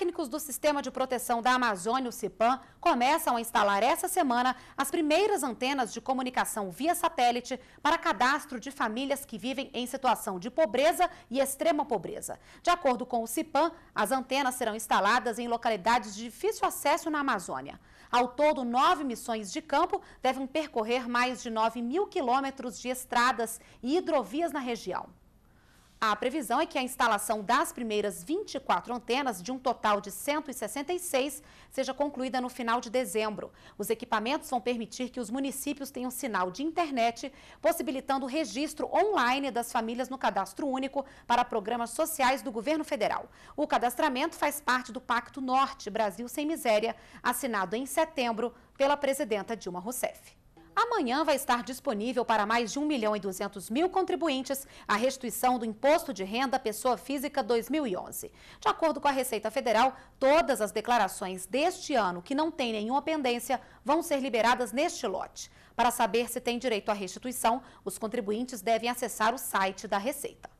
Técnicos do Sistema de Proteção da Amazônia, o CIPAM, começam a instalar essa semana as primeiras antenas de comunicação via satélite para cadastro de famílias que vivem em situação de pobreza e extrema pobreza. De acordo com o CIPAM, as antenas serão instaladas em localidades de difícil acesso na Amazônia. Ao todo, nove missões de campo devem percorrer mais de 9 mil quilômetros de estradas e hidrovias na região. A previsão é que a instalação das primeiras 24 antenas, de um total de 166, seja concluída no final de dezembro. Os equipamentos vão permitir que os municípios tenham sinal de internet, possibilitando o registro online das famílias no cadastro único para programas sociais do governo federal. O cadastramento faz parte do Pacto Norte Brasil Sem Miséria, assinado em setembro pela presidenta Dilma Rousseff. Amanhã vai estar disponível para mais de 1 milhão e 200 mil contribuintes a restituição do Imposto de Renda Pessoa Física 2011. De acordo com a Receita Federal, todas as declarações deste ano que não têm nenhuma pendência vão ser liberadas neste lote. Para saber se tem direito à restituição, os contribuintes devem acessar o site da Receita.